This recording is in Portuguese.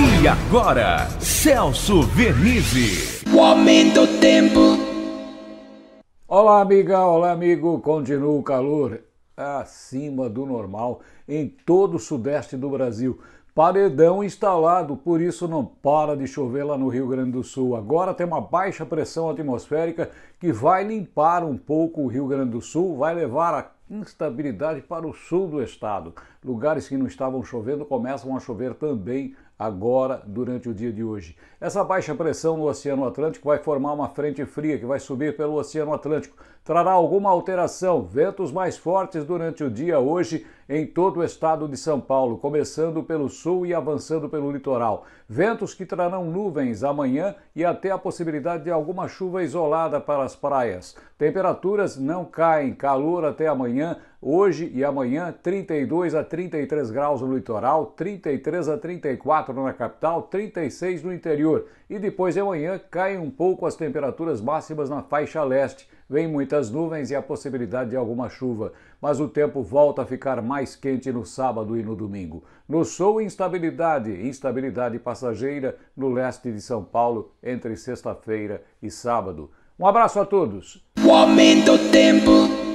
E agora, Celso Vernizzi. O aumento do tempo. Olá, amiga, olá, amigo. Continua o calor acima do normal em todo o sudeste do Brasil. Paredão instalado, por isso não para de chover lá no Rio Grande do Sul. Agora tem uma baixa pressão atmosférica que vai limpar um pouco o Rio Grande do Sul, vai levar a instabilidade para o sul do estado. Lugares que não estavam chovendo começam a chover também agora durante o dia de hoje. Essa baixa pressão no Oceano Atlântico vai formar uma frente fria que vai subir pelo Oceano Atlântico. Trará alguma alteração, ventos mais fortes durante o dia hoje em todo o estado de São Paulo, começando pelo sul e avançando pelo litoral. Ventos que trarão nuvens amanhã e até a possibilidade de alguma chuva isolada para as praias. Temperaturas não caem, calor até amanhã, Hoje e amanhã, 32 a 33 graus no litoral, 33 a 34 na capital, 36 no interior. E depois de amanhã caem um pouco as temperaturas máximas na faixa leste. Vem muitas nuvens e a possibilidade de alguma chuva, mas o tempo volta a ficar mais quente no sábado e no domingo. No sul, instabilidade, instabilidade passageira no leste de São Paulo entre sexta-feira e sábado. Um abraço a todos. O aumento do tempo.